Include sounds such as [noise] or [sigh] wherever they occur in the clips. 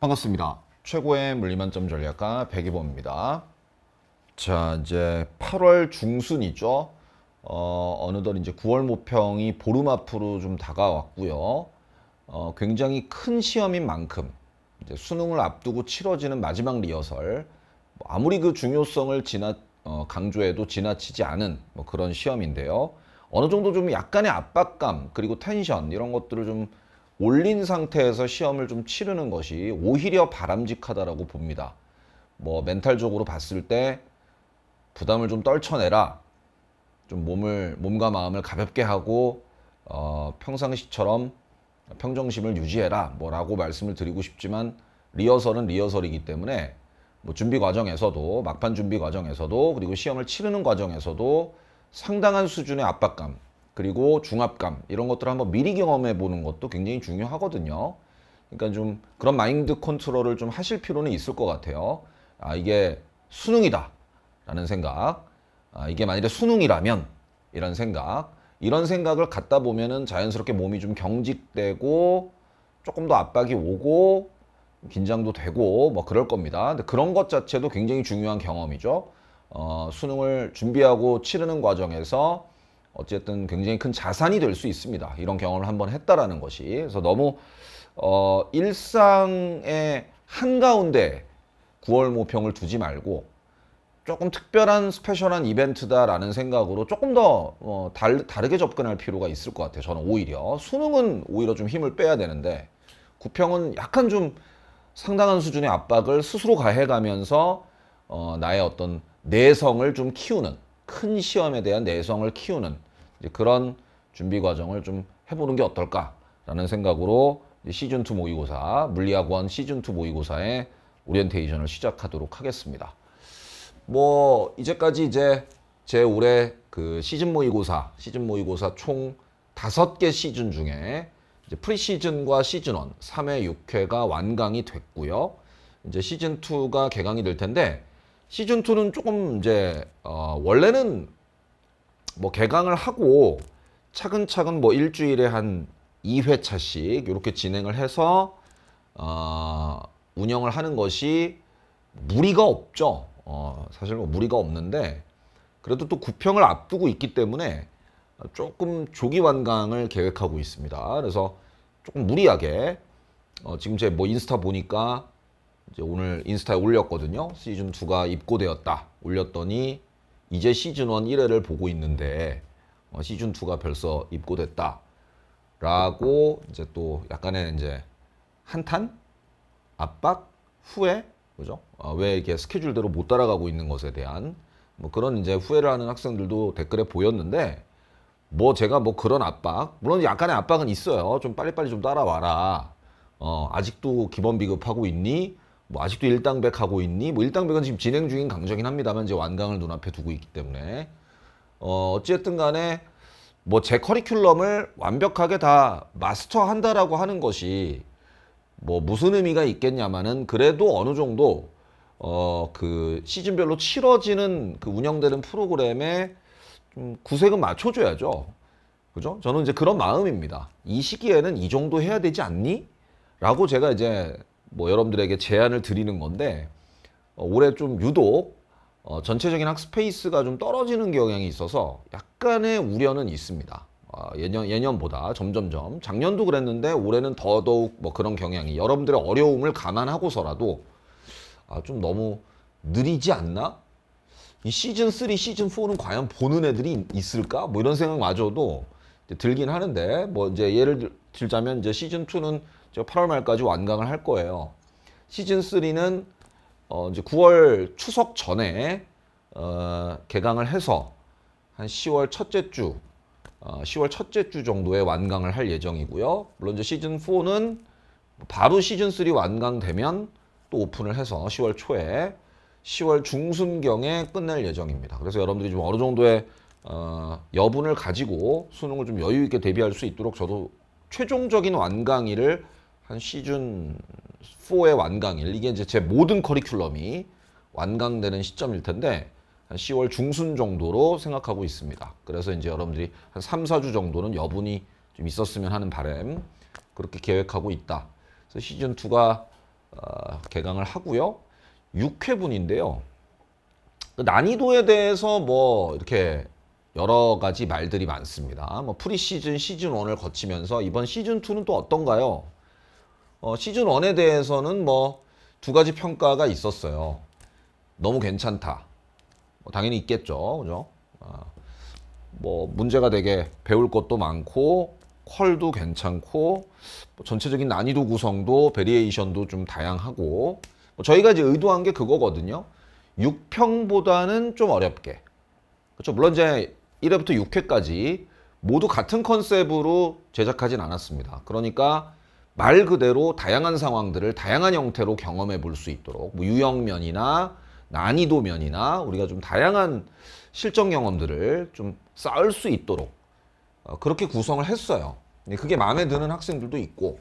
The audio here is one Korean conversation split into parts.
반갑습니다. 최고의 물리만점 전략가 백이범입니다. 자, 이제 8월 중순이죠. 어, 어 느덧 이제 9월 모평이 보름 앞으로 좀 다가왔고요. 어, 굉장히 큰 시험인 만큼 이제 수능을 앞두고 치러지는 마지막 리허설 뭐 아무리 그 중요성을 지나 어, 강조해도 지나치지 않은 뭐 그런 시험인데요. 어느 정도 좀 약간의 압박감 그리고 텐션 이런 것들을 좀 올린 상태에서 시험을 좀 치르는 것이 오히려 바람직하다라고 봅니다. 뭐 멘탈적으로 봤을 때 부담을 좀 떨쳐내라. 좀 몸을 몸과 마음을 가볍게 하고 어, 평상시처럼 평정심을 유지해라 뭐라고 말씀을 드리고 싶지만 리허설은 리허설이기 때문에 뭐 준비 과정에서도 막판 준비 과정에서도 그리고 시험을 치르는 과정에서도 상당한 수준의 압박감 그리고 중압감 이런 것들을 한번 미리 경험해 보는 것도 굉장히 중요하거든요. 그러니까 좀 그런 마인드 컨트롤을 좀 하실 필요는 있을 것 같아요. 아 이게 수능이다 라는 생각 아 이게 만약에 수능이라면 이런 생각 이런 생각을 갖다 보면은 자연스럽게 몸이 좀 경직되고 조금 더 압박이 오고 긴장도 되고 뭐 그럴 겁니다. 근데 그런 것 자체도 굉장히 중요한 경험이죠. 어, 수능을 준비하고 치르는 과정에서 어쨌든 굉장히 큰 자산이 될 수 있습니다. 이런 경험을 한번 했다라는 것이. 그래서 너무 어, 일상의 한가운데 9월 모평을 두지 말고 조금 특별한 스페셜한 이벤트다라는 생각으로 조금 더 어, 달, 다르게 접근할 필요가 있을 것 같아요. 저는 오히려 수능은 오히려 좀 힘을 빼야 되는데 구평은 약간 좀 상당한 수준의 압박을 스스로 가해가면서 어, 나의 어떤 내성을 좀 키우는 큰 시험에 대한 내성을 키우는 그런 준비 과정을 좀 해보는 게 어떨까라는 생각으로 시즌2 모의고사, 물리학원 시즌2 모의고사의 오리엔테이션을 시작하도록 하겠습니다. 뭐 이제까지 이제 제 올해 그 시즌 모의고사, 시즌 모의고사 총 다섯 개 시즌 중에 이제 프리시즌과 시즌1, 3회, 6회가 완강이 됐고요. 이제 시즌2가 개강이 될 텐데 시즌 2는 조금 이제 어, 원래는 뭐 개강을 하고 차근차근 뭐 일주일에 한 2회차씩 이렇게 진행을 해서 어, 운영을 하는 것이 무리가 없죠. 어, 사실 뭐 무리가 없는데 그래도 또 구평을 앞두고 있기 때문에 조금 조기 완강을 계획하고 있습니다. 그래서 조금 무리하게 어, 지금 제 뭐 인스타 보니까 이제 오늘 인스타에 올렸거든요. 시즌 2가 입고되었다. 올렸더니 이제 시즌 1 1회를 보고 있는데 어, 시즌 2가 벌써 입고됐다. 라고 이제 또 약간의 이제 한탄, 압박, 후회, 그죠? 아, 왜 이렇게 스케줄대로 못 따라가고 있는 것에 대한 뭐 그런 이제 후회를 하는 학생들도 댓글에 보였는데 뭐 제가 뭐 그런 압박, 물론 약간의 압박은 있어요. 좀 빨리빨리 좀 따라와라. 어, 아직도 기본 비급하고 있니? 뭐 아직도 일당백 하고 있니? 뭐 일당백은 지금 진행 중인 강정이긴 합니다만 이제 완강을 눈앞에 두고 있기 때문에 어, 어쨌든 간에 뭐 제 커리큘럼을 완벽하게 다 마스터한다라고 하는 것이 뭐 무슨 의미가 있겠냐마는 그래도 어느 정도 어 그 시즌별로 치러지는 그 운영되는 프로그램에 좀 구색은 맞춰줘야죠. 그죠? 저는 이제 그런 마음입니다. 이 시기에는 이 정도 해야 되지 않니? 라고 제가 이제 뭐 여러분들에게 제안을 드리는 건데 어, 올해 좀 유독 어, 전체적인 학습 페이스가 좀 떨어지는 경향이 있어서 약간의 우려는 있습니다. 어, 예년, 예년보다 점점점 작년도 그랬는데 올해는 더더욱 뭐 그런 경향이 여러분들의 어려움을 감안하고서라도 아, 좀 너무 느리지 않나? 이 시즌 3, 시즌 4는 과연 보는 애들이 있을까? 뭐 이런 생각마저도 들긴 하는데 뭐 이제 예를 들자면 이제 시즌 2는 저 8월 말까지 완강을 할 거예요. 시즌 3는 어 이제 9월 추석 전에 어 개강을 해서 한 10월 첫째 주, 어 10월 첫째 주 정도에 완강을 할 예정이고요. 물론 이제 시즌 4는 바로 시즌 3 완강되면 또 오픈을 해서 10월 초에 10월 중순경에 끝낼 예정입니다. 그래서 여러분들이 좀 어느 정도의 어, 여분을 가지고 수능을 좀 여유 있게 대비할 수 있도록 저도 최종적인 완강일을 한 시즌 4의 완강일 이게 이제 제 모든 커리큘럼이 완강되는 시점일 텐데 한 10월 중순 정도로 생각하고 있습니다. 그래서 이제 여러분들이 한 3, 4주 정도는 여분이 좀 있었으면 하는 바램 그렇게 계획하고 있다. 그래서 시즌 2가 어, 개강을 하고요. 6회분인데요. 그 난이도에 대해서 뭐 이렇게 여러 가지 말들이 많습니다. 뭐 프리시즌 시즌 1을 거치면서 이번 시즌 2는 또 어떤가요? 어, 시즌 1에 대해서는 뭐 두 가지 평가가 있었어요. 너무 괜찮다. 뭐 당연히 있겠죠. 그죠? 아, 뭐 문제가 되게 배울 것도 많고 퀄도 괜찮고 뭐 전체적인 난이도 구성도 베리에이션도 좀 다양하고 뭐 저희가 이제 의도한 게 그거거든요. 6평보다는 좀 어렵게. 그렇죠. 물론 이제 1회부터 6회까지 모두 같은 컨셉으로 제작하진 않았습니다. 그러니까 말 그대로 다양한 상황들을 다양한 형태로 경험해 볼 수 있도록 뭐 유형면이나 난이도면이나 우리가 좀 다양한 실전 경험들을 좀 쌓을 수 있도록 어, 그렇게 구성을 했어요. 예, 그게 마음에 드는 학생들도 있고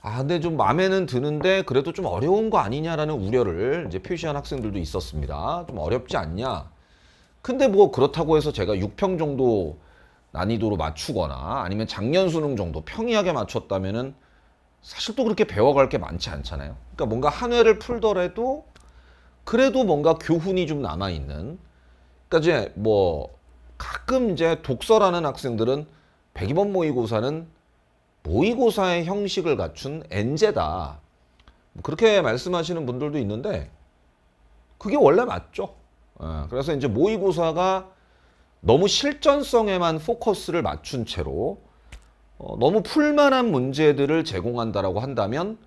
아 근데 좀 마음에는 드는데 그래도 좀 어려운 거 아니냐라는 우려를 이제 표시한 학생들도 있었습니다. 좀 어렵지 않냐. 근데 뭐 그렇다고 해서 제가 6평 정도 난이도로 맞추거나 아니면 작년 수능 정도 평이하게 맞췄다면은 사실 또 그렇게 배워갈 게 많지 않잖아요. 그러니까 뭔가 한 회를 풀더라도 그래도 뭔가 교훈이 좀 남아 있는. 그러니까 이제 뭐 가끔 이제 독서라는 학생들은 102번 모의고사는 모의고사의 형식을 갖춘 엔제다. 뭐 그렇게 말씀하시는 분들도 있는데 그게 원래 맞죠. 예, 그래서 이제 모의고사가 너무 실전성에만 포커스를 맞춘 채로 어, 너무 풀만한 문제들을 제공한다라고 한다면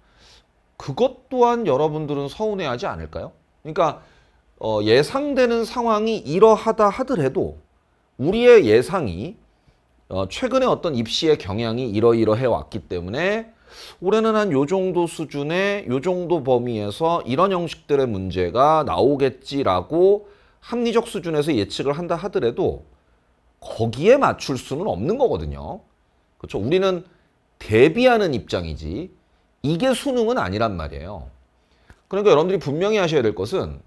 그것 또한 여러분들은 서운해하지 않을까요? 그러니까 어, 예상되는 상황이 이러하다 하더라도 우리의 예상이 어, 최근에 어떤 입시의 경향이 이러이러해 왔기 때문에 올해는 한 요 정도 수준의 요 정도 범위에서 이런 형식들의 문제가 나오겠지라고 합리적 수준에서 예측을 한다 하더라도 거기에 맞출 수는 없는 거거든요. 그렇죠? 우리는 대비하는 입장이지 이게 수능은 아니란 말이에요. 그러니까 여러분들이 분명히 하셔야 될 것은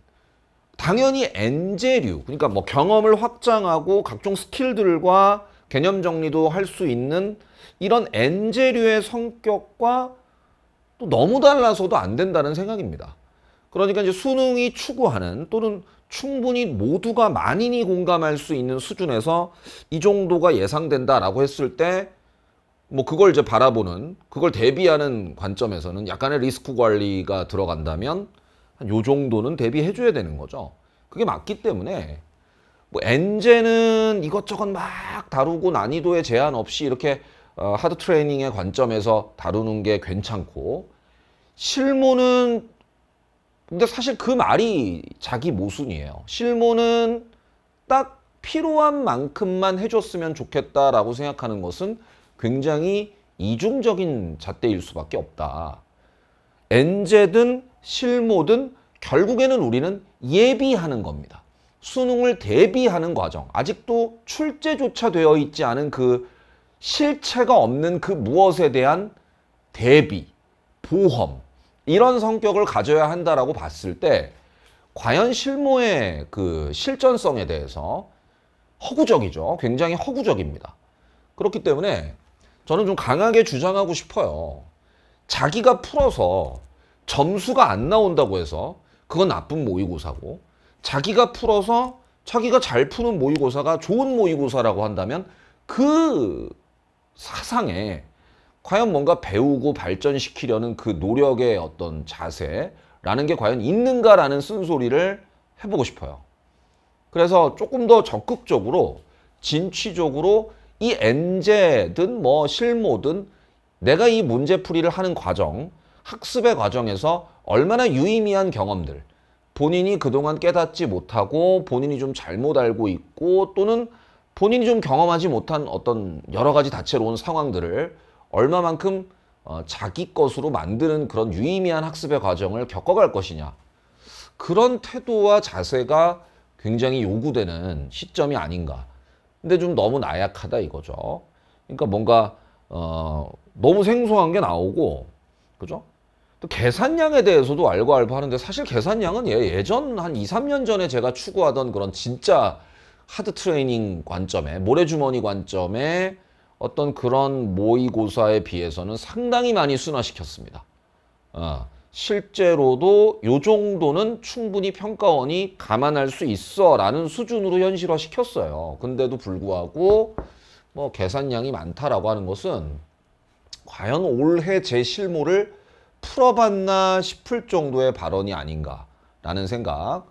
당연히 n 제류 그러니까 뭐 경험을 확장하고 각종 스킬들과 개념 정리도 할 수 있는 이런 n 제류의 성격과 또 너무 달라서도 안 된다는 생각입니다. 그러니까 이제 수능이 추구하는 또는 충분히 모두가 만인이 공감할 수 있는 수준에서 이 정도가 예상된다라고 했을 때뭐 그걸 이제 바라보는 그걸 대비하는 관점에서는 약간의 리스크 관리가 들어간다면 한 요 정도는 대비해 줘야 되는 거죠. 그게 맞기 때문에 뭐 엔제는 이것저것 막 다루고 난이도에 제한 없이 이렇게 어, 하드 트레이닝의 관점에서 다루는 게 괜찮고 실무는 근데 사실 그 말이 자기 모순이에요. 실무는 딱 필요한 만큼만 해줬으면 좋겠다라고 생각하는 것은 굉장히 이중적인 잣대일 수밖에 없다. 엔제든 실모든 결국에는 우리는 예비하는 겁니다. 수능을 대비하는 과정, 아직도 출제조차 되어 있지 않은 그 실체가 없는 그 무엇에 대한 대비, 보험 이런 성격을 가져야 한다라고 봤을 때 과연 실무의 그 실전성에 대해서 허구적이죠. 굉장히 허구적입니다. 그렇기 때문에 저는 좀 강하게 주장하고 싶어요. 자기가 풀어서 점수가 안 나온다고 해서 그건 나쁜 모의고사고 자기가 풀어서 자기가 잘 푸는 모의고사가 좋은 모의고사라고 한다면 그 사상에 과연 뭔가 배우고 발전시키려는 그 노력의 어떤 자세라는 게 과연 있는가라는 쓴소리를 해보고 싶어요. 그래서 조금 더 적극적으로 진취적으로 이 엔제든 뭐실모든 내가 이 문제풀이를 하는 과정, 학습의 과정에서 얼마나 유의미한 경험들, 본인이 그동안 깨닫지 못하고 본인이 좀 잘못 알고 있고 또는 본인이 좀 경험하지 못한 어떤 여러 가지 다채로운 상황들을 얼마만큼 어, 자기 것으로 만드는 그런 유의미한 학습의 과정을 겪어갈 것이냐. 그런 태도와 자세가 굉장히 요구되는 시점이 아닌가. 근데 좀 너무 나약하다 이거죠. 그러니까 뭔가 어, 너무 생소한 게 나오고 그죠? 또 계산량에 대해서도 알고 알고 하는데 사실 계산량은 예, 전한 2, 3년 전에 제가 추구하던 그런 진짜 하드 트레이닝 관점에 모래주머니 관점에 어떤 그런 모의고사에 비해서는 상당히 많이 순화시켰습니다. 어. 실제로도 요 정도는 충분히 평가원이 감안할 수 있어라는 수준으로 현실화 시켰어요. 근데도 불구하고 뭐 계산량이 많다라고 하는 것은 과연 올해 제실물을 풀어봤나 싶을 정도의 발언이 아닌가라는 생각.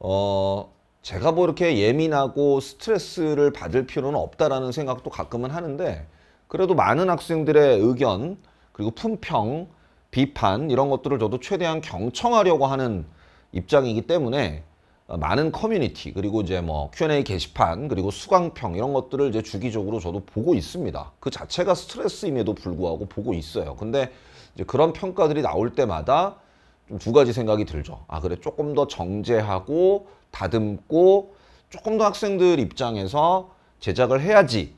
어, 제가 뭐 이렇게 예민하고 스트레스를 받을 필요는 없다라는 생각도 가끔은 하는데 그래도 많은 학생들의 의견 그리고 품평 비판 이런 것들을 저도 최대한 경청하려고 하는 입장이기 때문에 어, 많은 커뮤니티 그리고 이제 뭐 Q&A 게시판 그리고 수강평 이런 것들을 이제 주기적으로 저도 보고 있습니다. 그 자체가 스트레스임에도 불구하고 보고 있어요. 근데 이제 그런 평가들이 나올 때마다 좀두 가지 생각이 들죠. 아 그래 조금 더 정제하고 다듬고 조금 더 학생들 입장에서 제작을 해야지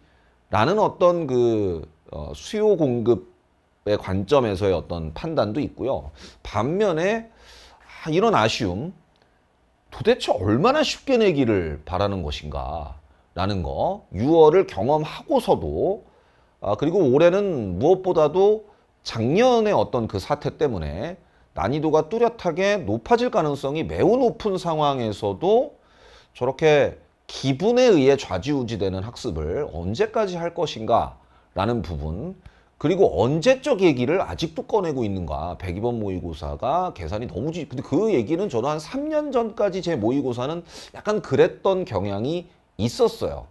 라는 어떤 그 어, 수요 공급 관점에서의 어떤 판단도 있고요. 반면에 아, 이런 아쉬움 도대체 얼마나 쉽게 내기를 바라는 것인가 라는 거 6월을 경험하고서도 아, 그리고 올해는 무엇보다도 작년의 어떤 그 사태 때문에 난이도가 뚜렷하게 높아질 가능성이 매우 높은 상황에서도 저렇게 기분에 의해 좌지우지되는 학습을 언제까지 할 것인가 라는 부분 그리고 언제적 얘기를 아직도 꺼내고 있는가. 102번 모의고사가 계산이 너무 지... 근데 그 얘기는 저는한 3년 전까지 제 모의고사는 약간 그랬던 경향이 있었어요.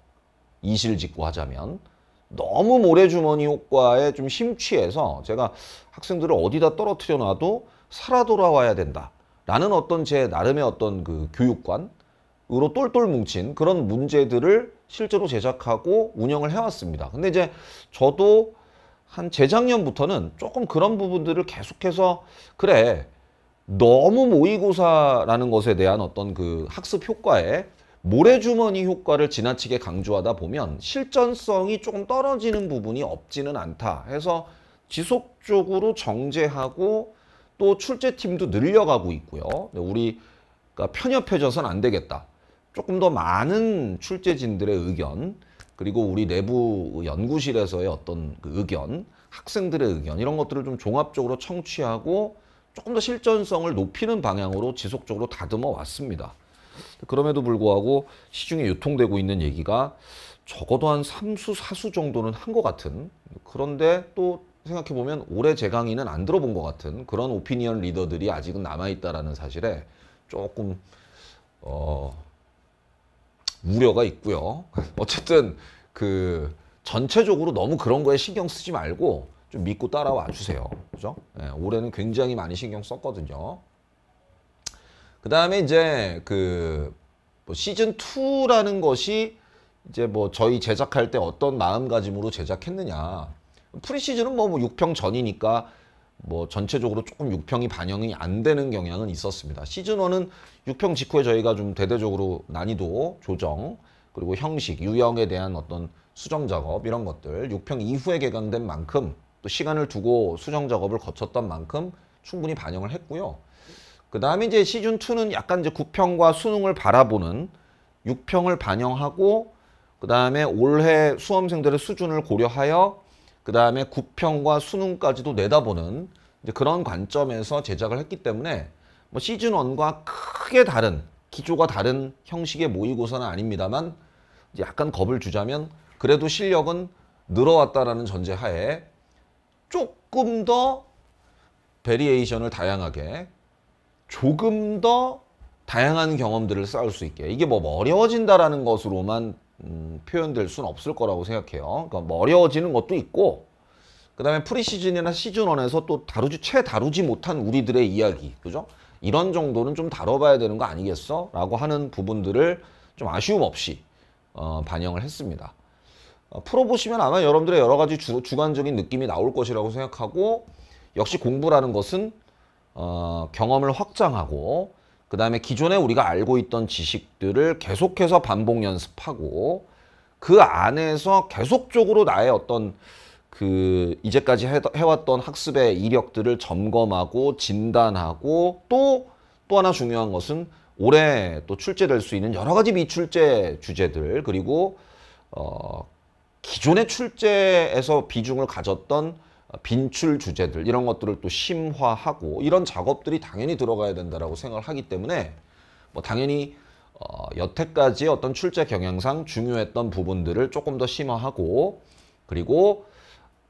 이실직고 하자면. 너무 모래주머니 효과에 좀 심취해서 제가 학생들을 어디다 떨어뜨려 놔도 살아 돌아와야 된다. 라는 어떤 제 나름의 어떤 그 교육관으로 똘똘 뭉친 그런 문제들을 실제로 제작하고 운영을 해왔습니다. 근데 이제 저도 한 재작년부터는 조금 그런 부분들을 계속해서 그래 너무 모의고사라는 것에 대한 어떤 그 학습 효과에 모래주머니 효과를 지나치게 강조하다 보면 실전성이 조금 떨어지는 부분이 없지는 않다 해서 지속적으로 정제하고 또 출제팀도 늘려가고 있고요. 우리가 편협해져선 안 되겠다. 조금 더 많은 출제진들의 의견 그리고 우리 내부 연구실에서의 어떤 그 의견, 학생들의 의견 이런 것들을 좀 종합적으로 청취하고 조금 더 실전성을 높이는 방향으로 지속적으로 다듬어 왔습니다. 그럼에도 불구하고 시중에 유통되고 있는 얘기가 적어도 한 3수, 4수 정도는 한 것 같은 그런데 또 생각해보면 올해 제 강의는 안 들어본 것 같은 그런 오피니언 리더들이 아직은 남아있다라는 사실에 조금 어, 우려가 있고요. [laughs] 어쨌든 그 전체적으로 너무 그런 거에 신경 쓰지 말고 좀 믿고 따라와 주세요. 그죠? 네, 올해는 굉장히 많이 신경 썼거든요. 그 다음에 이제 그 뭐 시즌2라는 것이 이제 뭐 저희 제작할 때 어떤 마음가짐으로 제작했느냐. 프리시즌은 뭐 6평 뭐 전이니까 뭐 전체적으로 조금 6평이 반영이 안 되는 경향은 있었습니다. 시즌1은 6평 직후에 저희가 좀 대대적으로 난이도 조정 그리고 형식, 유형에 대한 어떤 수정 작업 이런 것들 6평 이후에 개강된 만큼 또 시간을 두고 수정 작업을 거쳤던 만큼 충분히 반영을 했고요. 그 다음에 이제 시즌2는 약간 이제 9평과 수능을 바라보는 6평을 반영하고 그 다음에 올해 수험생들의 수준을 고려하여 그 다음에 구평과 수능까지도 내다보는 그런 관점에서 제작을 했기 때문에 뭐 시즌 1과 크게 다른 기조가 다른 형식의 모의고사는 아닙니다만 약간 겁을 주자면 그래도 실력은 늘어왔다라는 전제하에 조금 더 베리에이션을 다양하게 조금 더 다양한 경험들을 쌓을 수 있게 이게 뭐 어려워진다라는 것으로만 음, 표현될 수는 없을 거라고 생각해요. 그러니까 뭐 어려워지는 것도 있고 그 다음에 프리시즌이나 시즌원에서 또 다루지 채 다루지 못한 우리들의 이야기 그죠? 이런 정도는 좀 다뤄봐야 되는 거 아니겠어? 라고 하는 부분들을 좀 아쉬움 없이 어, 반영을 했습니다. 어, 풀어보시면 아마 여러분들의 여러 가지 주, 주관적인 느낌이 나올 것이라고 생각하고 역시 공부라는 것은 어, 경험을 확장하고 그 다음에 기존에 우리가 알고 있던 지식들을 계속해서 반복 연습하고 그 안에서 계속적으로 나의 어떤 그 이제까지 해왔던 학습의 이력들을 점검하고 진단하고 또또 또 하나 중요한 것은 올해 또 출제될 수 있는 여러 가지 미출제 주제들 그리고 어 기존의 출제에서 비중을 가졌던 빈출 주제들 이런 것들을 또 심화하고 이런 작업들이 당연히 들어가야 된다라고 생각을 하기 때문에 뭐 당연히 어, 여태까지 어떤 출제 경향상 중요했던 부분들을 조금 더 심화하고 그리고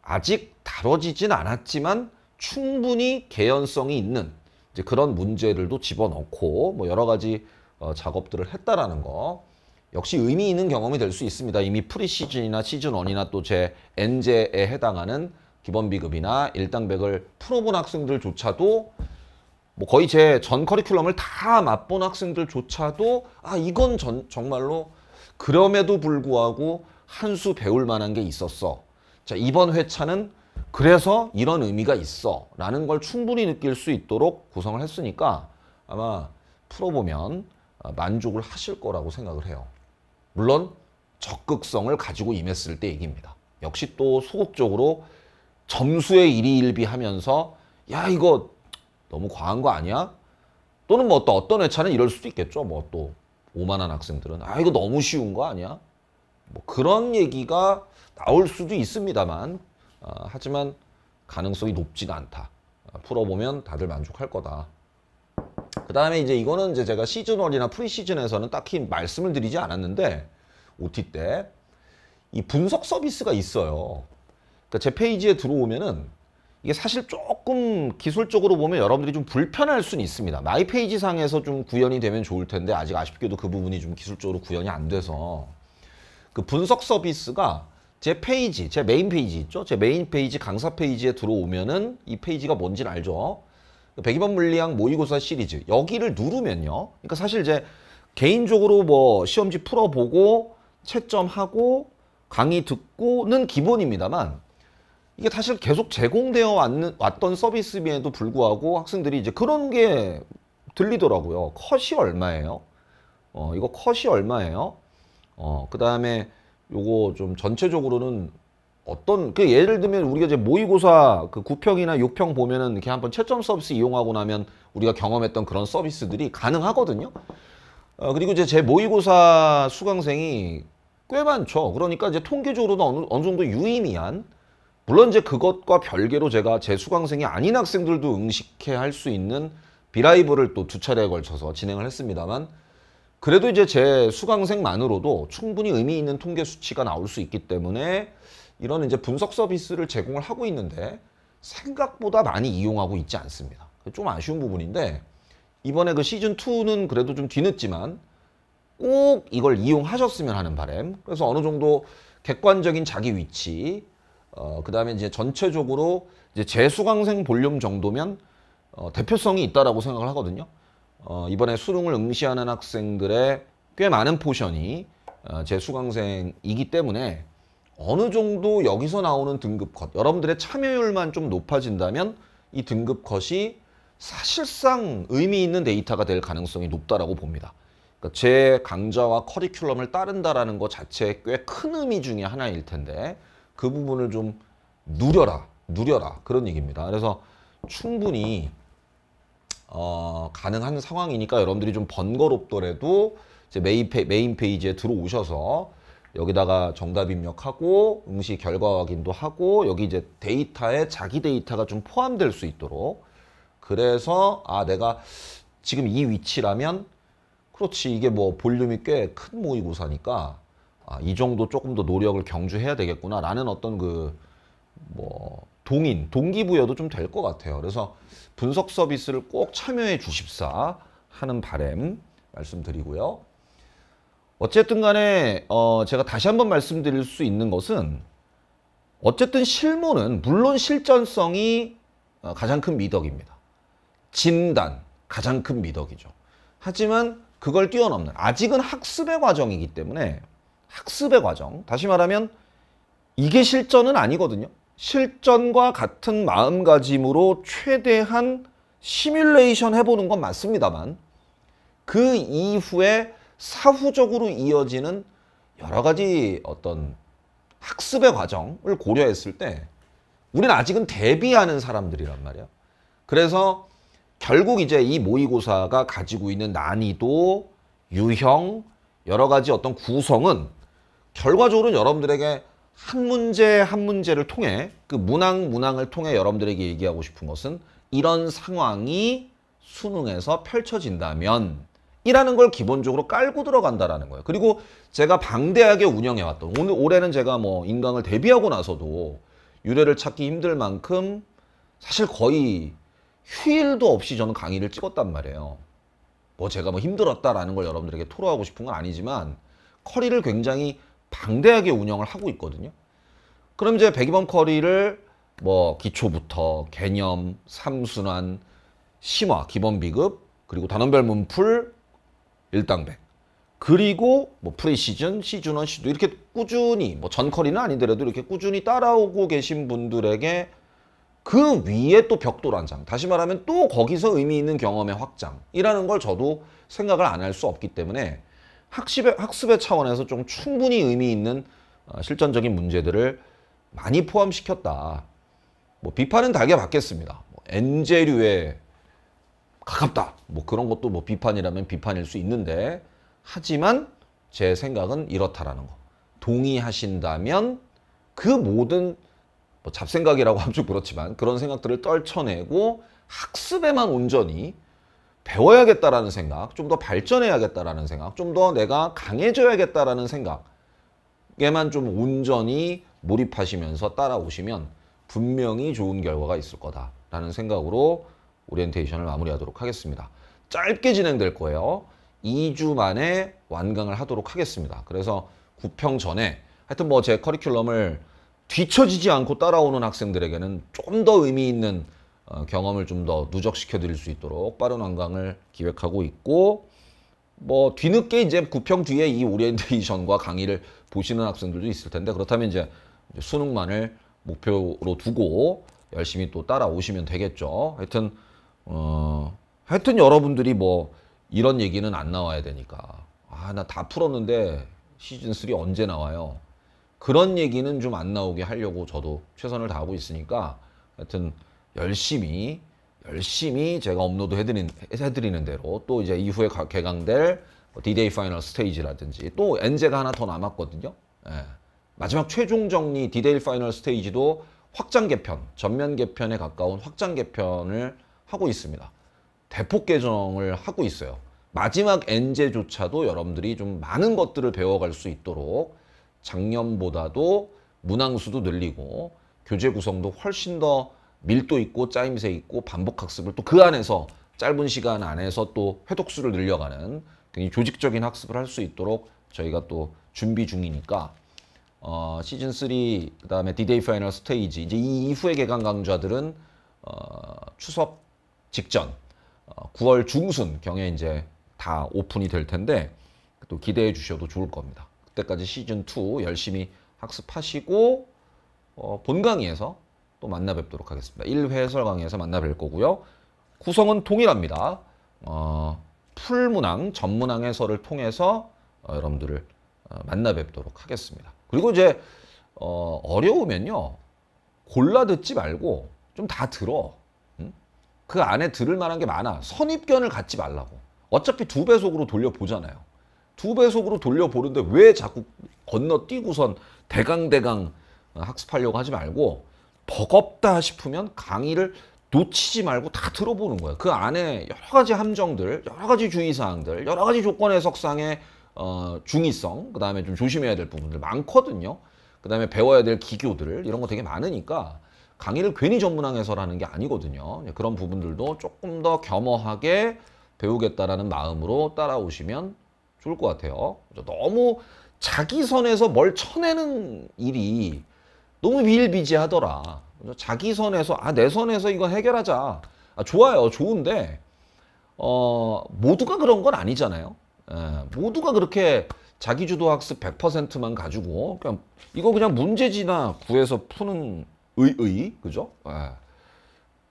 아직 다뤄지진 않았지만 충분히 개연성이 있는 이제 그런 문제들도 집어넣고 뭐 여러 가지 어, 작업들을 했다라는 거 역시 의미 있는 경험이 될 수 있습니다. 이미 프리시즌이나 시즌 1이나또 제엔제에 해당하는 기본비급이나 일당백을 풀어본 학생들조차도 뭐 거의 제 전 커리큘럼을 다 맛본 학생들조차도 아 이건 전, 정말로 그럼에도 불구하고 한 수 배울 만한 게 있었어. 자 이번 회차는 그래서 이런 의미가 있어 라는 걸 충분히 느낄 수 있도록 구성을 했으니까 아마 풀어보면 아, 만족을 하실 거라고 생각을 해요. 물론 적극성을 가지고 임했을 때 얘기입니다. 역시 또 소극적으로 점수에 일희일비하면서 야 이거 너무 과한 거 아니야? 또는 뭐 또 어떤 회차는 이럴 수도 있겠죠. 뭐 또 오만한 학생들은 아 이거 너무 쉬운 거 아니야? 뭐 그런 얘기가 나올 수도 있습니다만 어, 하지만 가능성이 높지는 않다. 아, 풀어보면 다들 만족할 거다. 그 다음에 이제 이거는 이제 제가 시즌1이나 프리시즌에서는 딱히 말씀을 드리지 않았는데 OT 때 이 분석 서비스가 있어요. 그러니까 제 페이지에 들어오면은 이게 사실 조금 기술적으로 보면 여러분들이 좀 불편할 수는 있습니다. 마이 페이지 상에서 좀 구현이 되면 좋을 텐데 아직 아쉽게도 그 부분이 좀 기술적으로 구현이 안 돼서 그 분석 서비스가 제 페이지, 제 메인 페이지 있죠? 제 메인 페이지 강사 페이지에 들어오면은 이 페이지가 뭔지는 알죠? 배기반 그 물리학 모의고사 시리즈 여기를 누르면요. 그러니까 사실 이제 개인적으로 뭐 시험지 풀어보고 채점하고 강의 듣고는 기본입니다만 이게 사실 계속 제공되어 왔는, 왔던 서비스임에도 불구하고 학생들이 이제 그런 게 들리더라고요. 컷이 얼마예요? 어, 이거 컷이 얼마예요? 어, 그 다음에 요거 좀 전체적으로는 어떤 그 예를 들면 우리가 이제 모의고사 그 9평이나 6평 보면은 이렇게 한번 채점 서비스 이용하고 나면 우리가 경험했던 그런 서비스들이 가능하거든요. 어, 그리고 이제 제 모의고사 수강생이 꽤 많죠. 그러니까 이제 통계적으로도 어느, 어느 정도 유의미한 물론 이제 그것과 별개로 제가 제 수강생이 아닌 학생들도 응식해 할 수 있는 비라이브를 또 두 차례에 걸쳐서 진행을 했습니다만 그래도 이제 제 수강생만으로도 충분히 의미 있는 통계 수치가 나올 수 있기 때문에 이런 이제 분석 서비스를 제공을 하고 있는데 생각보다 많이 이용하고 있지 않습니다. 좀 아쉬운 부분인데 이번에 그 시즌2는 그래도 좀 뒤늦지만 꼭 이걸 이용하셨으면 하는 바램 그래서 어느 정도 객관적인 자기 위치 어, 그 다음에 이제 전체적으로 이제 재수강생 볼륨 정도면 어, 대표성이 있다라고 생각을 하거든요. 어, 이번에 수능을 응시하는 학생들의 꽤 많은 포션이 어, 재수강생이기 때문에 어느 정도 여기서 나오는 등급 컷, 여러분들의 참여율만 좀 높아진다면 이 등급 컷이 사실상 의미 있는 데이터가 될 가능성이 높다라고 봅니다. 그러니까 제 강좌와 커리큘럼을 따른다라는 것 자체에 꽤 큰 의미 중의 하나일 텐데 그 부분을 좀 누려라. 누려라. 그런 얘기입니다. 그래서 충분히 어, 가능한 상황이니까 여러분들이 좀 번거롭더라도 제 메인, 페, 메인 페이지에 들어오셔서 여기다가 정답 입력하고 응시 결과 확인도 하고 여기 이제 데이터에 자기 데이터가 좀 포함될 수 있도록 그래서 아 내가 지금 이 위치라면 그렇지 이게 뭐 볼륨이 꽤 큰 모의고사니까 아, 이 정도 조금 더 노력을 경주해야 되겠구나라는 어떤 그 뭐 동인, 동기부여도 좀 될 것 같아요. 그래서 분석 서비스를 꼭 참여해 주십사 하는 바램 말씀드리고요. 어쨌든 간에 어, 제가 다시 한번 말씀드릴 수 있는 것은 어쨌든 실무는 물론 실전성이 어, 가장 큰 미덕입니다. 진단 가장 큰 미덕이죠. 하지만 그걸 뛰어넘는 아직은 학습의 과정이기 때문에 학습의 과정. 다시 말하면 이게 실전은 아니거든요. 실전과 같은 마음가짐으로 최대한 시뮬레이션 해보는 건 맞습니다만 그 이후에 사후적으로 이어지는 여러 가지 어떤 학습의 과정을 고려했을 때 우리는 아직은 대비하는 사람들이란 말이야. 그래서 결국 이제 이 모의고사가 가지고 있는 난이도, 유형, 여러 가지 어떤 구성은 결과적으로는 여러분들에게 한 문제 한 문제를 통해 그 문항 문항을 통해 여러분들에게 얘기하고 싶은 것은 이런 상황이 수능에서 펼쳐진다면 이라는 걸 기본적으로 깔고 들어간다라는 거예요. 그리고 제가 방대하게 운영해왔던 오늘 올해는 제가 뭐 인강을 데뷔하고 나서도 유래를 찾기 힘들 만큼 사실 거의 휴일도 없이 저는 강의를 찍었단 말이에요. 뭐 제가 뭐 힘들었다라는 걸 여러분들에게 토로하고 싶은 건 아니지만 커리를 굉장히 방대하게 운영을 하고 있거든요. 그럼 이제 배기범 커리를 뭐 기초부터 개념, 삼순환, 심화, 기본 비급, 그리고 단원별 문풀, 일당백. 그리고 뭐 프리시즌, 시즌원, 시도 이렇게 꾸준히 뭐 전커리는 아니더라도 이렇게 꾸준히 따라오고 계신 분들에게 그 위에 또 벽돌한장 다시 말하면 또 거기서 의미 있는 경험의 확장이라는 걸 저도 생각을 안 할 수 없기 때문에 학습의, 학습의 차원에서 좀 충분히 의미 있는 어, 실전적인 문제들을 많이 포함시켰다. 뭐 비판은 달게 받겠습니다. 뭐 엔제류에 가깝다. 뭐 그런 것도 뭐 비판이라면 비판일 수 있는데 하지만 제 생각은 이렇다라는 거. 동의하신다면 그 모든 뭐 잡생각이라고 [laughs] 하면 좀 그렇지만 그런 생각들을 떨쳐내고 학습에만 온전히 배워야겠다라는 생각, 좀 더 발전해야겠다라는 생각, 좀 더 내가 강해져야겠다라는 생각에만 좀 온전히 몰입하시면서 따라오시면 분명히 좋은 결과가 있을 거다라는 생각으로 오리엔테이션을 마무리하도록 하겠습니다. 짧게 진행될 거예요. 2주 만에 완강을 하도록 하겠습니다. 그래서 구평 전에 하여튼 뭐 제 커리큘럼을 뒤처지지 않고 따라오는 학생들에게는 좀 더 의미 있는 어, 경험을 좀 더 누적시켜 드릴 수 있도록 빠른 완강을 기획하고 있고 뭐 뒤늦게 이제 구평 뒤에 이 오리엔테이션과 강의를 보시는 학생들도 있을 텐데 그렇다면 이제 수능만을 목표로 두고 열심히 또 따라오시면 되겠죠. 하여튼 어 하여튼 여러분들이 뭐 이런 얘기는 안 나와야 되니까 아 나 다 풀었는데 시즌 3 언제 나와요? 그런 얘기는 좀 안 나오게 하려고 저도 최선을 다하고 있으니까 하여튼 열심히 열심히 제가 업로드 해드린, 해드리는 대로 또 이제 이후에 개강될 디데이 파이널 스테이지라든지 또 엔제가 하나 더 남았거든요. 예. 마지막 최종 정리 디데이 파이널 스테이지도 확장 개편, 전면 개편에 가까운 확장 개편을 하고 있습니다. 대폭 개정을 하고 있어요. 마지막 엔제조차도 여러분들이 좀 많은 것들을 배워갈 수 있도록 작년보다도 문항수도 늘리고 교재 구성도 훨씬 더 밀도 있고 짜임새 있고 반복 학습을 또 그 안에서 짧은 시간 안에서 또 회독수를 늘려가는 굉장히 조직적인 학습을 할 수 있도록 저희가 또 준비 중이니까 어, 시즌 3 그다음에 디데이 파이널 스테이지 이제 이 이후의 개강 강좌들은 어, 추석 직전 어, 9월 중순 경에 이제 다 오픈이 될 텐데 또 기대해 주셔도 좋을 겁니다. 그때까지 시즌 2 열심히 학습하시고 어, 본 강의에서 또 만나 뵙도록 하겠습니다. 1회 해설 강의에서 만나 뵐 거고요. 구성은 동일합니다. 어, 풀문항, 전문항 해설을 통해서 어, 여러분들을 어, 만나 뵙도록 하겠습니다. 그리고 이제 어, 어려우면요. 골라 듣지 말고 좀 다 들어. 음? 그 안에 들을 만한 게 많아. 선입견을 갖지 말라고. 어차피 두 배속으로 돌려보잖아요. 두 배속으로 돌려보는데 왜 자꾸 건너뛰고선 대강대강 학습하려고 하지 말고 버겁다 싶으면 강의를 놓치지 말고 다 들어보는 거예요. 그 안에 여러 가지 함정들, 여러 가지 주의사항들, 여러 가지 조건 해석상의 어, 중의성, 그 다음에 좀 조심해야 될 부분들 많거든요. 그 다음에 배워야 될 기교들, 이런 거 되게 많으니까 강의를 괜히 전문항에서라는 게 아니거든요. 그런 부분들도 조금 더 겸허하게 배우겠다라는 마음으로 따라오시면 좋을 것 같아요. 너무 자기 선에서 뭘 쳐내는 일이 너무 비일비재하더라. 자기 선에서 아 내 선에서 이건 해결하자. 아, 좋아요, 좋은데 어, 모두가 그런 건 아니잖아요. 에, 예, 모두가 그렇게 자기주도 학습 100%만 가지고 그냥 이거 그냥 문제지나 구해서 푸는 의의 그죠? 예.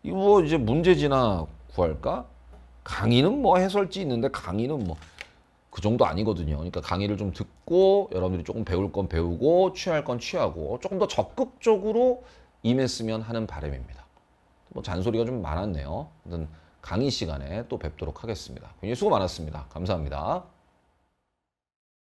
이거 뭐 이제 문제지나 구할까? 강의는 뭐 해설지 있는데 강의는 뭐그 정도 아니거든요. 그러니까 강의를 좀 듣고 여러분들이 조금 배울 건 배우고 취할 건 취하고 조금 더 적극적으로 임했으면 하는 바람입니다. 뭐 잔소리가 좀 많았네요. 강의 시간에 또 뵙도록 하겠습니다. 굉장히 수고 많았습니다. 감사합니다.